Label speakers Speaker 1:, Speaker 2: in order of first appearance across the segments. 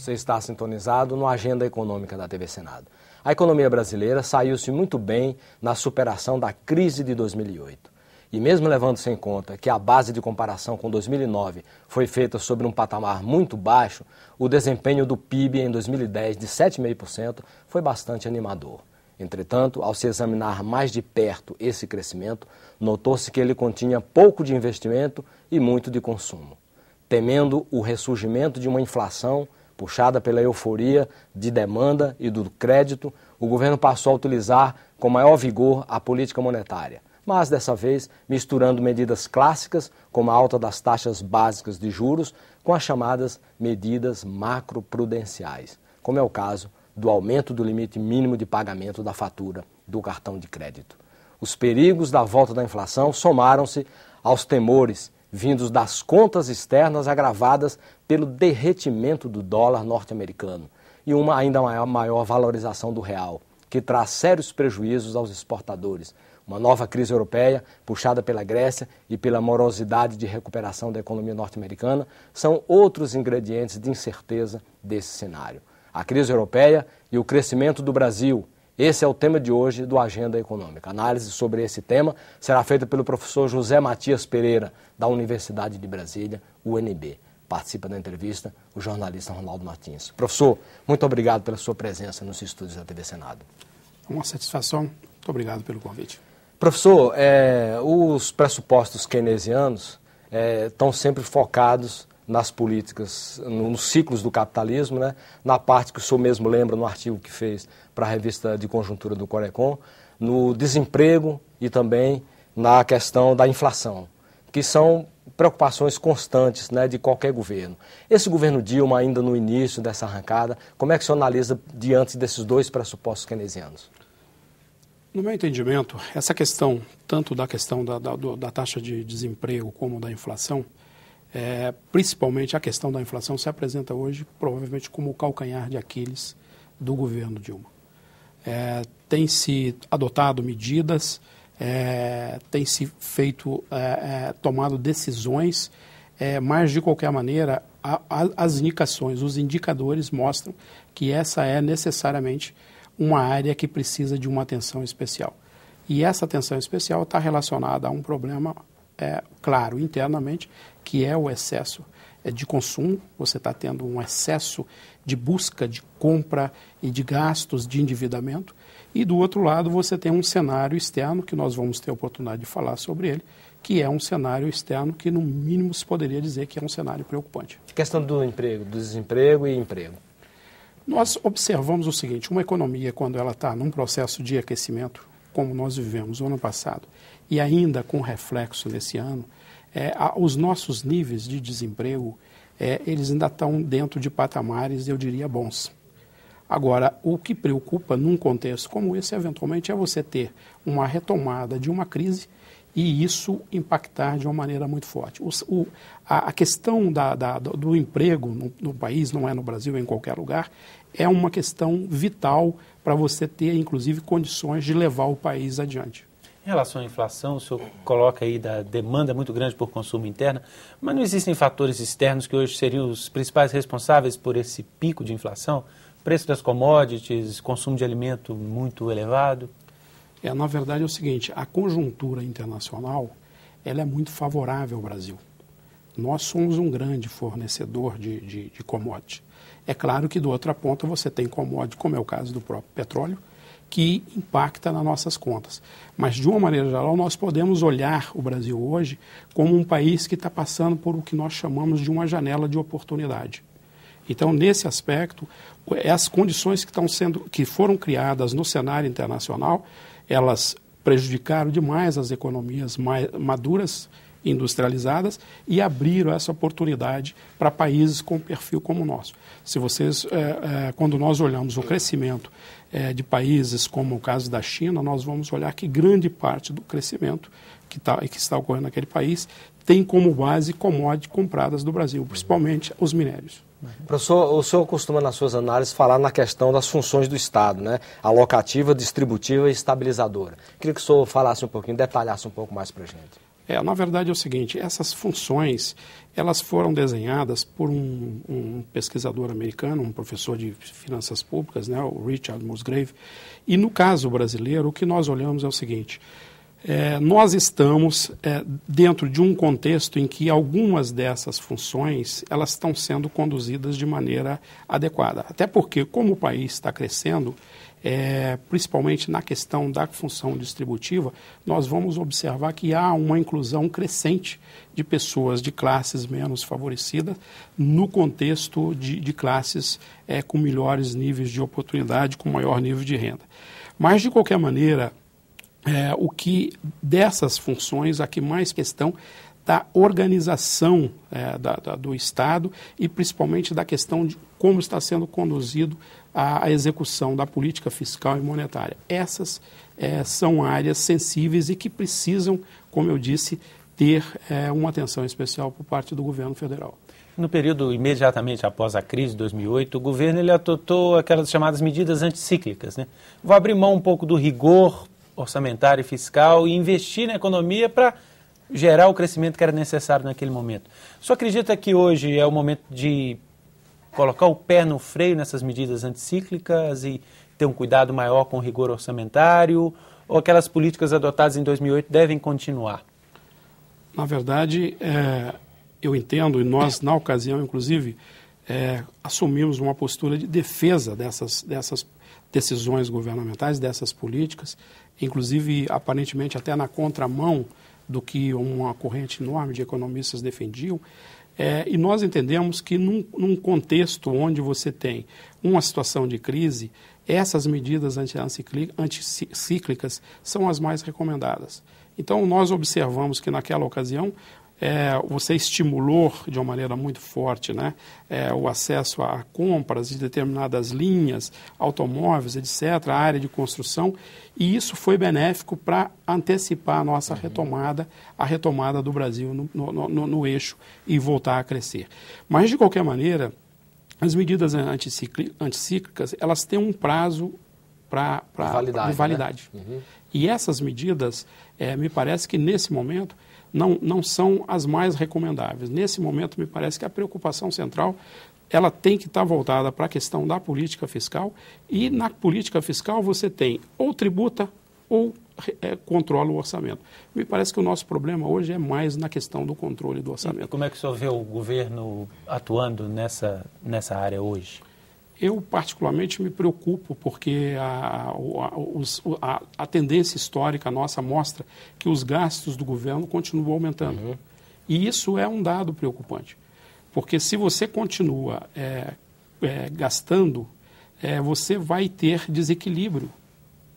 Speaker 1: Você está sintonizado no Agenda Econômica da TV Senado. A economia brasileira saiu-se muito bem na superação da crise de 2008. E mesmo levando-se em conta que a base de comparação com 2009 foi feita sobre um patamar muito baixo, o desempenho do PIB em 2010 de 7,5% foi bastante animador. Entretanto, ao se examinar mais de perto esse crescimento, notou-se que ele continha pouco de investimento e muito de consumo temendo o ressurgimento de uma inflação Puxada pela euforia de demanda e do crédito, o governo passou a utilizar com maior vigor a política monetária mas dessa vez misturando medidas clássicas, como a alta das taxas básicas de juros, com as chamadas medidas macroprudenciais, como é o caso do aumento do limite mínimo de pagamento da fatura do cartão de crédito. Os perigos da volta da inflação somaram-se aos temores vindos das contas externas agravadas pelo derretimento do dólar norte-americano e uma ainda maior, maior valorização do real, que traz sérios prejuízos aos exportadores. Uma nova crise europeia, puxada pela Grécia e pela morosidade de recuperação da economia norte-americana, são outros ingredientes de incerteza desse cenário. A crise europeia e o crescimento do Brasil, esse é o tema de hoje do Agenda Econômica. análise sobre esse tema será feita pelo professor José Matias Pereira, da Universidade de Brasília, UNB. Participa da entrevista o jornalista Ronaldo Martins. Professor, muito obrigado pela sua presença nos estúdios da TV Senado. Uma satisfação. Muito obrigado pelo convite. Professor, é, os pressupostos keynesianos é, estão sempre focados nas políticas, nos ciclos do capitalismo, né? na parte que o senhor mesmo lembra no artigo que fez para a revista de conjuntura do Corecon, no desemprego e também na questão da inflação, que são preocupações constantes né, de qualquer governo. Esse governo Dilma, ainda no início dessa arrancada, como é que o senhor analisa diante desses dois pressupostos keynesianos?
Speaker 2: No meu entendimento, essa questão, tanto da questão da, da, da taxa de desemprego como da inflação, é, principalmente a questão da inflação se apresenta hoje provavelmente como o calcanhar de Aquiles do governo Dilma. É, tem se adotado medidas, é, tem se feito, é, é, tomado decisões, é, mas de qualquer maneira a, a, as indicações, os indicadores mostram que essa é necessariamente uma área que precisa de uma atenção especial. E essa atenção especial está relacionada a um problema é, claro internamente, que é o excesso é, de consumo, você está tendo um excesso de busca, de compra e de gastos de endividamento. E do outro lado, você tem um cenário externo, que nós vamos ter a oportunidade de falar sobre ele, que é um cenário externo que, no mínimo, se poderia dizer que é um cenário preocupante.
Speaker 1: questão do emprego, do desemprego e emprego.
Speaker 2: Nós observamos o seguinte: uma economia, quando ela está num processo de aquecimento, como nós vivemos no ano passado, e ainda com reflexo nesse ano, é, os nossos níveis de desemprego, é, eles ainda estão dentro de patamares, eu diria, bons. Agora, o que preocupa num contexto como esse, eventualmente, é você ter uma retomada de uma crise e isso impactar de uma maneira muito forte. O, o, a, a, questão da, da, do emprego no, no, país, não é no Brasil, é em qualquer lugar, é uma questão vital para você ter, inclusive, condições de levar o país adiante
Speaker 3: em relação à inflação, o senhor coloca aí da demanda muito grande por consumo interno, mas não existem fatores externos que hoje seriam os principais responsáveis por esse pico de inflação? Preço das commodities, consumo de alimento muito elevado? É, na verdade é o seguinte, a conjuntura
Speaker 2: internacional, ela é muito favorável ao Brasil. Nós somos um grande fornecedor de, de, de commodity. É claro que do outra ponta você tem commodity, como é o caso do próprio petróleo, que impacta nas nossas contas. Mas, de uma maneira geral, nós podemos olhar o Brasil hoje como um país que está passando por o que nós chamamos de uma janela de oportunidade. Então, nesse aspecto, as condições que, estão sendo, que foram criadas no cenário internacional, elas prejudicaram demais as economias mais maduras, industrializadas, e abriram essa oportunidade para países com perfil como o nosso. Se vocês, é, é, quando nós olhamos o crescimento é, de países como o caso da China, nós vamos olhar que grande parte do crescimento que, tá, que está ocorrendo naquele país tem como base commodities compradas do Brasil, principalmente os minérios.
Speaker 1: Professor, o senhor costuma nas suas análises falar na questão das funções do Estado, né? Alocativa, distributiva e estabilizadora. Queria que o senhor falasse um pouquinho, detalhasse um pouco mais para a gente.
Speaker 2: É, na verdade é o seguinte, essas funções, elas foram desenhadas por um, um pesquisador americano, um professor de finanças públicas, né, o Richard Musgrave, e no caso brasileiro, o que nós olhamos é o seguinte, é, nós estamos é, dentro de um contexto em que algumas dessas funções elas estão sendo conduzidas de maneira adequada. Até porque, como o país está crescendo, é, principalmente na questão da função distributiva, nós vamos observar que há uma inclusão crescente de pessoas de classes menos favorecidas no contexto de, de classes é, com melhores níveis de oportunidade, com maior nível de renda. Mas, de qualquer maneira, é, o que dessas funções a que mais questão da organização é, da, da, do Estado e principalmente da questão de como está sendo conduzido a, a execução da política fiscal e monetária. Essas é, são áreas sensíveis e que precisam, como eu disse, ter é, uma atenção especial por parte do governo federal.
Speaker 3: No período imediatamente após a crise de 2008, o governo ele adotou aquelas chamadas medidas anticíclicas. Né? Vou abrir mão um pouco do rigor orçamentário e fiscal e investir na economia para gerar o crescimento que era necessário naquele momento. senhor acredita que hoje é o momento de colocar o pé no freio nessas medidas anticíclicas e ter um cuidado maior com o rigor orçamentário? Ou aquelas políticas adotadas em 2008 devem continuar? Na verdade,
Speaker 2: é, eu entendo, e nós, na ocasião, inclusive, é, assumimos uma postura de defesa dessas, dessas decisões governamentais, dessas políticas, inclusive, aparentemente, até na contramão do que uma corrente enorme de economistas defendiam. É, e nós entendemos que num, num contexto onde você tem uma situação de crise, essas medidas anticíclicas são as mais recomendadas. Então, nós observamos que naquela ocasião é, você estimulou de uma maneira muito forte né, é, o acesso a compras de determinadas linhas, automóveis, etc., a área de construção, e isso foi benéfico para antecipar a nossa uhum. retomada, a retomada do Brasil no, no, no, no eixo e voltar a crescer. Mas, de qualquer maneira, as medidas anticíclicas, elas têm um prazo para pra, validade. Pra validade. Né? Uhum. E essas medidas, é, me parece que nesse momento, não, não são as mais recomendáveis. Nesse momento, me parece que a preocupação central ela tem que estar voltada para a questão da política fiscal e na política fiscal você tem ou tributa ou é, controla o orçamento. Me parece que o nosso problema hoje é mais na questão do controle do orçamento. E
Speaker 3: como é que o senhor vê o governo atuando nessa, nessa área hoje? Eu, particularmente, me preocupo
Speaker 2: porque a, a, a, a, tendência histórica nossa mostra que os gastos do governo continuam aumentando. Uhum. E isso é um dado preocupante. Porque se você continua é, é, gastando, é, você vai ter desequilíbrio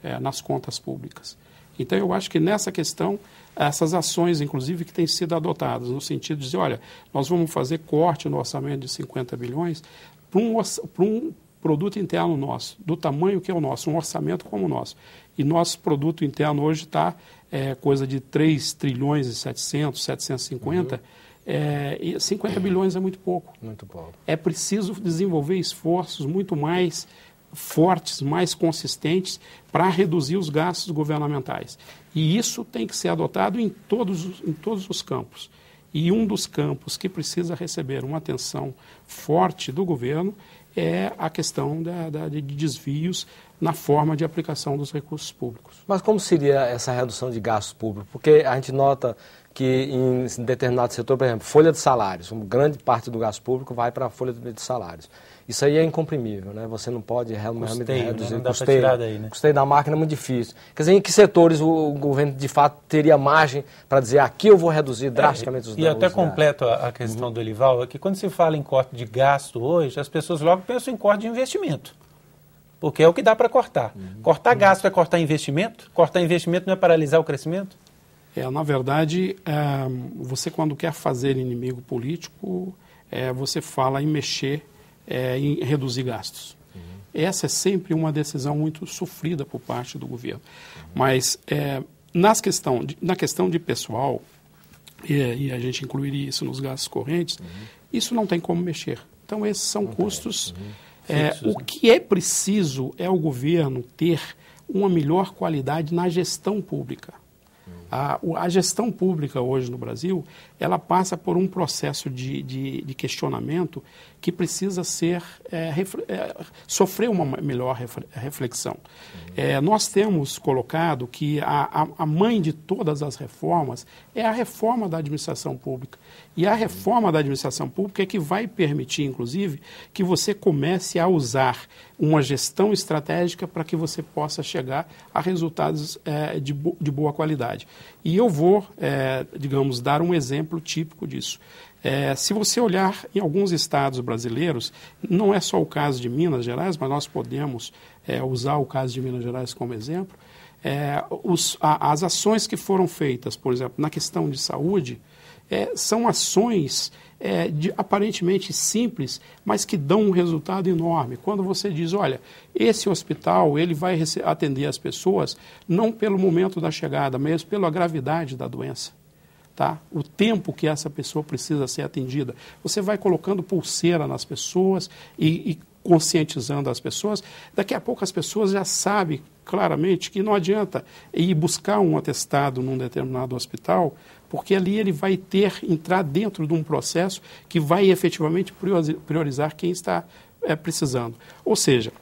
Speaker 2: é, nas contas públicas. Então, eu acho que nessa questão, essas ações, inclusive, que têm sido adotadas, no sentido de dizer, olha, nós vamos fazer corte no orçamento de 50 bilhões, para um, para um produto interno nosso, do tamanho que é o nosso, um orçamento como o nosso. E nosso produto interno hoje está é, coisa de 3 trilhões e 700, 750. Uhum. É, e 50 bilhões é muito pouco. Muito pouco. É preciso desenvolver esforços muito mais fortes, mais consistentes para reduzir os gastos governamentais. E isso tem que ser adotado em todos, em todos os campos. E um dos campos que precisa receber uma atenção forte do governo é a questão da, da, de desvios na forma de aplicação dos recursos públicos.
Speaker 1: Mas como seria essa redução de gastos públicos? Porque a gente nota que em determinado setor, por exemplo, folha de salários, uma grande parte do gasto público vai para a folha de salários. Isso aí é incomprimível, né? Você não pode realmente custeio, reduzir né? não custeio. né? Custeio da máquina é muito difícil. Quer dizer, em que setores o governo de fato teria margem para dizer aqui eu vou reduzir é, drasticamente é, os danos? E até completo
Speaker 3: a, a questão uhum. do Olival, é que quando se fala em corte de gasto hoje, as pessoas logo pensam em corte de investimento. Porque é o que dá para cortar. Uhum. Cortar uhum. gasto é cortar investimento? Cortar investimento não é paralisar o crescimento? É, na
Speaker 2: verdade, é, você quando quer fazer
Speaker 3: inimigo político,
Speaker 2: é, você fala em mexer é, em reduzir gastos. Uhum. Essa é sempre uma decisão muito sofrida por parte do governo. Uhum. Mas é, nas questão de, na questão de pessoal, e, e, a gente incluiria isso nos gastos correntes, uhum. isso não tem como mexer. Então, esses são custos. Uhum. É, Fixos, o né? que é preciso é o governo ter uma melhor qualidade na gestão pública. A, a gestão pública hoje no Brasil, ela passa por um processo de, de, de questionamento que precisa ser é, ref, é, sofrer uma melhor reflexão. Uhum. É, nós temos colocado que a, a mãe de todas as reformas é a reforma da administração pública. E a reforma da administração pública é que vai permitir, inclusive, que você comece a usar uma gestão estratégica para que você possa chegar a resultados é, de, bo de boa qualidade. E eu vou, é, digamos, dar um exemplo típico disso. É, se você olhar em alguns estados brasileiros, não é só o caso de Minas Gerais, mas nós podemos é, usar o caso de Minas Gerais como exemplo, é, os, a, as ações que foram feitas, por exemplo, na questão de saúde, é, são ações é, de, aparentemente simples, mas que dão um resultado enorme. Quando você diz, olha, esse hospital ele vai atender as pessoas não pelo momento da chegada, mas pela gravidade da doença. Tá? O tempo que essa pessoa precisa ser atendida. Você vai colocando pulseira nas pessoas e, e conscientizando as pessoas. Daqui a pouco as pessoas já sabem claramente que não adianta ir buscar um atestado num determinado hospital, porque ali ele vai ter, entrar dentro de um processo que vai efetivamente priorizar quem está é, precisando. Ou seja,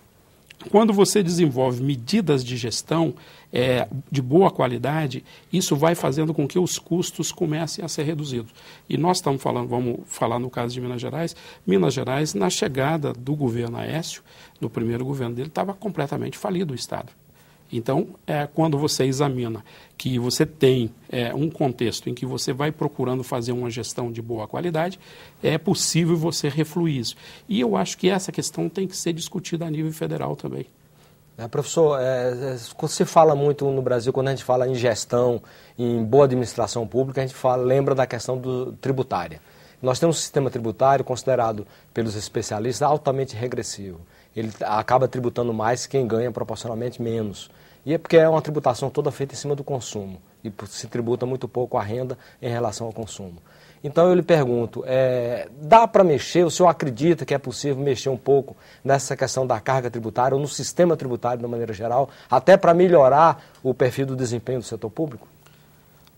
Speaker 2: quando você desenvolve medidas de gestão é, de boa qualidade, isso vai fazendo com que os custos comecem a ser reduzidos. E nós estamos falando, vamos falar no caso de Minas Gerais, Minas Gerais, na chegada do governo Aécio, do primeiro governo dele, estava completamente falido o Estado. Então, é, quando você examina que você tem é, um contexto em que você vai procurando fazer uma gestão de boa qualidade, é possível você refluir isso. E eu acho que essa questão tem que ser discutida a nível federal também.
Speaker 1: É, professor, é, é quando se fala muito no Brasil, quando a gente fala em gestão, em boa administração pública, a gente fala, lembra da questão do, tributária. Nós temos um sistema tributário considerado pelos especialistas altamente regressivo ele acaba tributando mais quem ganha proporcionalmente menos. E é porque é uma tributação toda feita em cima do consumo e se tributa muito pouco a renda em relação ao consumo. Então eu lhe pergunto, é, dá para mexer, o senhor acredita que é possível mexer um pouco nessa questão da carga tributária ou no sistema tributário de uma maneira geral, até para melhorar o perfil do desempenho do setor público?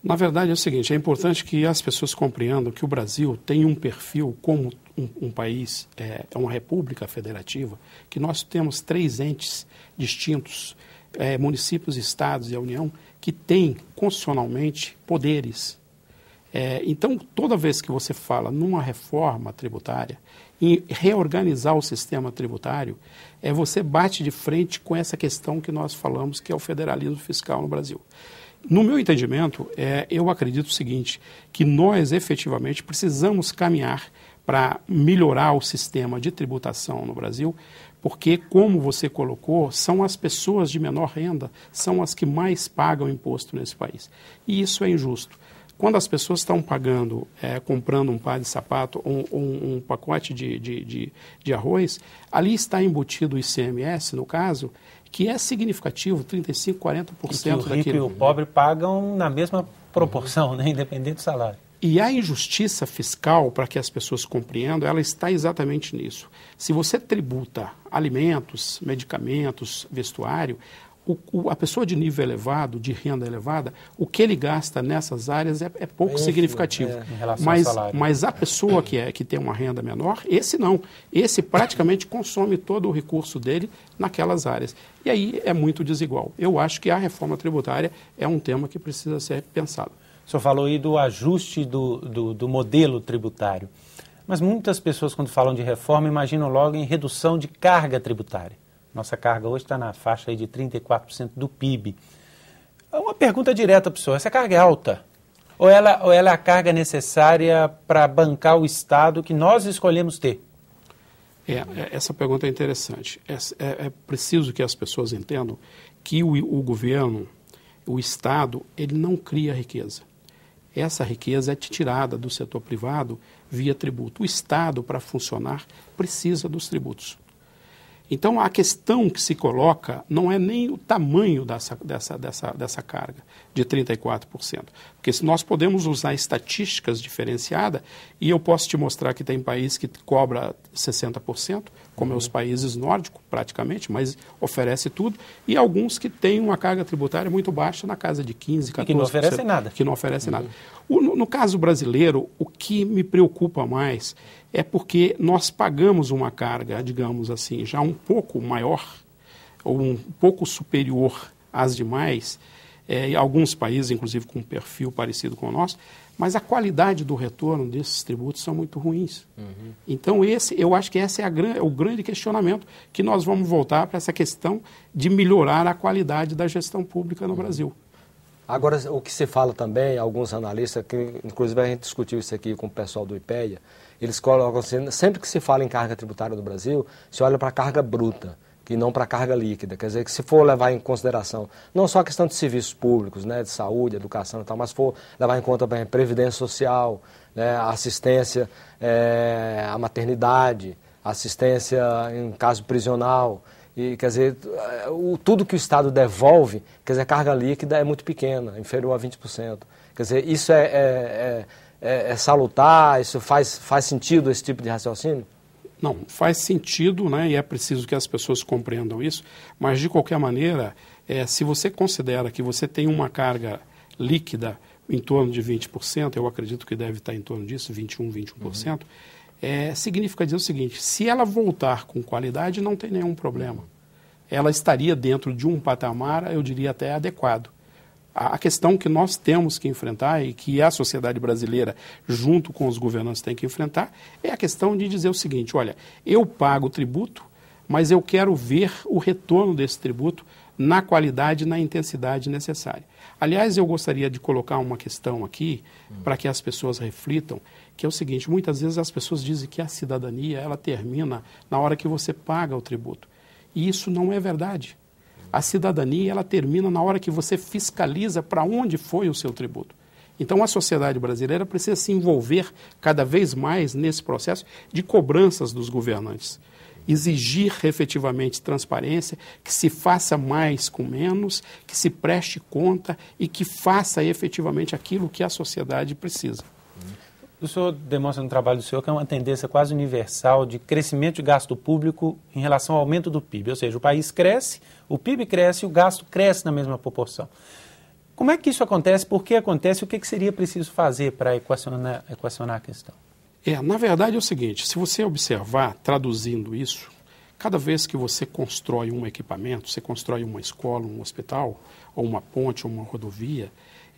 Speaker 2: Na verdade é o seguinte, é importante que as pessoas compreendam que o Brasil tem um perfil como um, um país, é, é uma república federativa, que nós temos três entes distintos, é, municípios, estados e a União, que têm constitucionalmente poderes. É, então, toda vez que você fala numa reforma tributária, em reorganizar o sistema tributário, é você bate de frente com essa questão que nós falamos, que é o federalismo fiscal no Brasil. No meu entendimento, é, eu acredito o seguinte, que nós efetivamente precisamos caminhar para melhorar o sistema de tributação no Brasil, porque, como você colocou, são as pessoas de menor renda, são as que mais pagam imposto nesse país. E isso é injusto. Quando as pessoas estão pagando, é, comprando um par de sapato ou um, um, pacote de, de, de, de arroz, ali está embutido o ICMS, no caso, que é significativo, 35%, 40% e o rico e o
Speaker 3: pobre pagam na mesma proporção, né? independente do salário.
Speaker 2: E a injustiça fiscal, para que as pessoas compreendam, ela está exatamente nisso. Se você tributa alimentos, medicamentos, vestuário, o, o, a pessoa de nível elevado, de renda elevada, o que ele gasta nessas áreas é, é pouco Enfim, significativo. É, mas, mas a pessoa que, é, que tem uma renda menor, esse não. Esse praticamente consome todo o recurso dele naquelas áreas. E aí é muito desigual. Eu acho que a reforma tributária é um tema que precisa ser pensado.
Speaker 3: O senhor falou aí do ajuste do, do, do modelo tributário. Mas muitas pessoas, quando falam de reforma, imaginam logo em redução de carga tributária. Nossa carga hoje está na faixa de 34% do PIB. É uma pergunta direta para o senhor: essa carga é alta? Ou ela, ou ela é a carga necessária para bancar o Estado que nós escolhemos ter? É, é, essa pergunta é interessante. É, é, é, preciso que as
Speaker 2: pessoas entendam que o, o governo, o Estado, ele não cria riqueza. Essa riqueza é tirada do setor privado via tributo. O Estado, para funcionar, precisa dos tributos. Então a questão que se coloca não é nem o tamanho dessa, dessa, dessa, dessa carga, de 34%. Porque se nós podemos usar estatísticas diferenciadas, e eu posso te mostrar que tem país que cobra 60%, como uhum. é os países nórdicos, praticamente, mas oferece tudo, e alguns que têm uma carga tributária muito baixa, na casa de 15%, 14%. E que não oferecem nada. Que não oferecem uhum. nada. O, no, no caso brasileiro, o que me preocupa mais é porque nós pagamos uma carga, digamos assim, já um pouco maior, ou um pouco superior às demais, é, alguns países, inclusive, com um perfil parecido com o nosso, mas a qualidade do retorno desses tributos são muito ruins. Uhum. Então, esse, eu acho que esse é, gran, é o grande questionamento que nós vamos voltar para essa questão de melhorar a qualidade da gestão pública no uhum. Brasil.
Speaker 1: Agora, o que se fala também, alguns analistas, que inclusive a gente discutiu isso aqui com o pessoal do IPEA, eles colocam, assim, sempre que se fala em carga tributária do Brasil, se olha para a carga bruta e não para carga líquida. Quer dizer, que se for levar em consideração não só a questão de serviços públicos, né, de saúde, educação e tal, mas for levar em conta também previdência social, né, assistência é, à maternidade, assistência em caso prisional, e quer dizer, eh, o, tudo que o Estado devolve, quer dizer, a carga líquida é muito pequena, inferior a 20%. Quer dizer, isso é, é, é, é, é salutar, isso faz, faz sentido esse tipo de
Speaker 2: raciocínio? Não, faz sentido né, e é preciso que as pessoas compreendam isso, mas de qualquer maneira, é, se você considera que você tem uma carga líquida em torno de 20%, eu acredito que deve estar em torno disso, 21%, 21%, uhum. é, significa dizer o seguinte: se ela voltar com qualidade, não tem nenhum problema. Ela estaria dentro de um patamar, eu diria até adequado. A questão que nós temos que enfrentar e que a sociedade brasileira, junto com os governantes, tem que enfrentar é a questão de dizer o seguinte: olha, eu pago o tributo, mas eu quero ver o retorno desse tributo na qualidade e na intensidade necessária. Aliás, eu gostaria de colocar uma questão aqui para que as pessoas reflitam, que é o seguinte: muitas vezes as pessoas dizem que a cidadania ela termina na hora que você paga o tributo. E isso não é verdade. A cidadania ela termina na hora que você fiscaliza para onde foi o seu tributo. Então a sociedade brasileira precisa se envolver cada vez mais nesse processo de cobranças dos governantes. Exigir efetivamente transparência, que se faça mais com menos, que se preste conta e que faça efetivamente aquilo
Speaker 3: que a sociedade precisa. O senhor demonstra no trabalho do senhor que é uma tendência quase universal de crescimento de gasto público em relação ao aumento do PIB. Ou seja, o país cresce, o PIB cresce e o gasto cresce na mesma proporção. Como é que isso acontece? Por que acontece? O que, que seria preciso fazer para equacionar, equacionar a questão? É, na verdade é o seguinte: se
Speaker 2: você observar, traduzindo isso, cada vez que você constrói um equipamento, você constrói uma escola, um hospital, ou uma ponte, ou uma rodovia,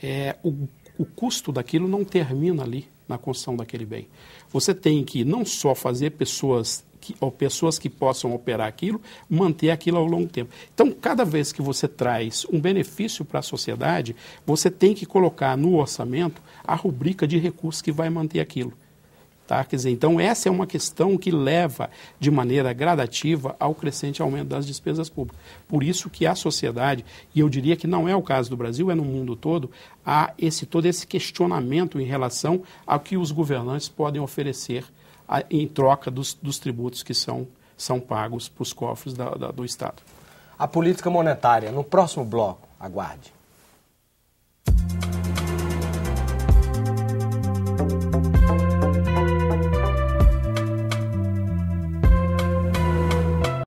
Speaker 2: é, o o custo daquilo não termina ali na construção daquele bem. Você tem que não só fazer pessoas que, ou pessoas que possam operar aquilo, manter aquilo ao longo do tempo. Então, cada vez que você traz um benefício para a sociedade, você tem que colocar no orçamento a rubrica de recursos que vai manter aquilo. Tá? Quer dizer, então, essa é uma questão que leva de maneira gradativa ao crescente aumento das despesas públicas. Por isso que a sociedade, e eu diria que não é o caso do Brasil, é no mundo todo, há esse, todo esse questionamento em relação ao que os governantes podem oferecer a, em troca dos, dos, tributos que são, são pagos para os cofres da, da, do Estado.
Speaker 1: A política monetária, no próximo bloco, aguarde.